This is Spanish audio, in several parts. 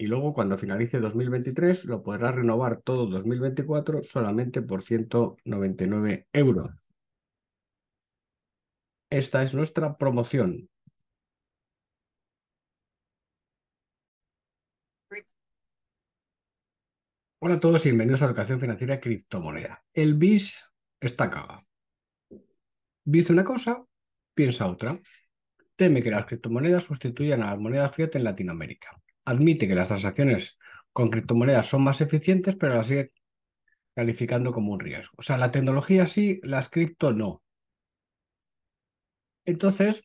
y luego cuando finalice 2023 lo podrás renovar todo 2024 solamente por 199 euros. Esta es nuestra promoción. Hola a todos y bienvenidos a la Educación Financiera Criptomoneda. El BIS está caga. BIS una cosa, piensa otra. Teme que las criptomonedas sustituyan a las monedas fiat en Latinoamérica admite que las transacciones con criptomonedas son más eficientes, pero las sigue calificando como un riesgo. O sea, la tecnología sí, las cripto no. Entonces,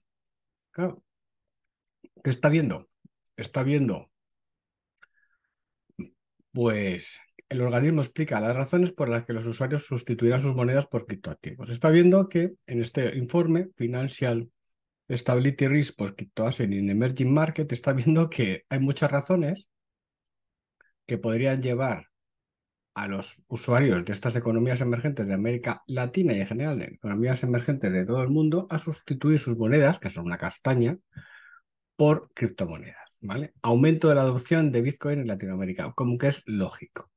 ¿qué está viendo? Está viendo, pues, el organismo explica las razones por las que los usuarios sustituirán sus monedas por criptoactivos. Está viendo que en este informe, Financial Stability Risk pues, todas cryptoasset en Emerging Market está viendo que hay muchas razones que podrían llevar a los usuarios de estas economías emergentes de América Latina y en general de economías emergentes de todo el mundo a sustituir sus monedas, que son una castaña, por criptomonedas. ¿vale? Aumento de la adopción de Bitcoin en Latinoamérica, como que es lógico.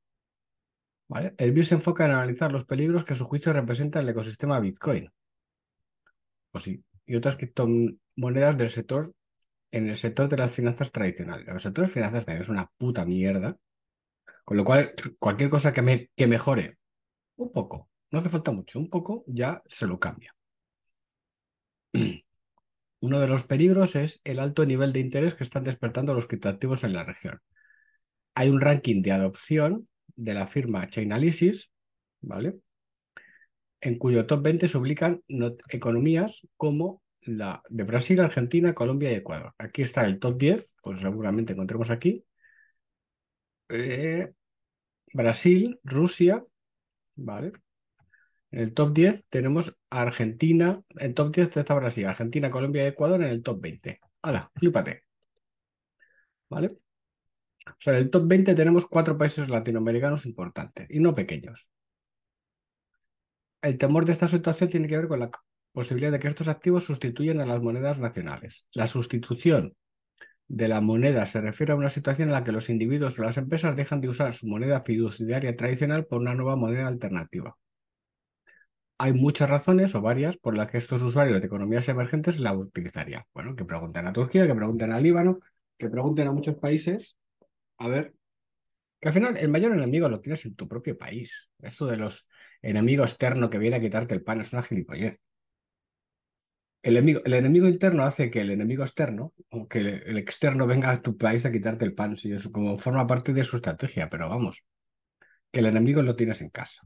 ¿vale? El BIO se enfoca en analizar los peligros que a su juicio representa el ecosistema Bitcoin. Pues sí, y otras criptomonedas del sector, en el sector de las finanzas tradicionales. El sector de finanzas también es una puta mierda, con lo cual cualquier cosa que, que mejore un poco, no hace falta mucho, un poco ya se lo cambia. Uno de los peligros es el alto nivel de interés que están despertando los criptoactivos en la región. Hay un ranking de adopción de la firma Chainalysis, ¿vale? en cuyo top 20 se ubican economías como la de Brasil, Argentina, Colombia y Ecuador. Aquí está el top 10, pues seguramente encontremos aquí. Eh, Brasil, Rusia, ¿vale? En el top 10 tenemos Argentina, en top 10 está Brasil, Argentina, Colombia y Ecuador en el top 20. ¡Hala! Flípate. ¿Vale? en el top 20 tenemos cuatro países latinoamericanos importantes y no pequeños. El temor de esta situación tiene que ver con la posibilidad de que estos activos sustituyan a las monedas nacionales. La sustitución de la moneda se refiere a una situación en la que los individuos o las empresas dejan de usar su moneda fiduciaria tradicional por una nueva moneda alternativa. Hay muchas razones o varias por las que estos usuarios de economías emergentes la utilizarían. Bueno, que pregunten a Turquía, que pregunten al Líbano, que pregunten a muchos países a ver que al final el mayor enemigo lo tienes en tu propio país. Esto de los enemigos externos que viene a quitarte el pan es una gilipollez. El enemigo, el enemigo interno hace que el enemigo externo, o que el externo venga a tu país a quitarte el pan, si eso como forma parte de su estrategia, pero vamos, que el enemigo lo tienes en casa.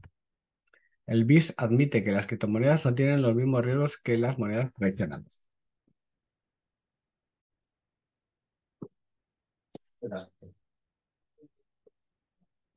El BIS admite que las criptomonedas no tienen los mismos riesgos que las monedas tradicionales.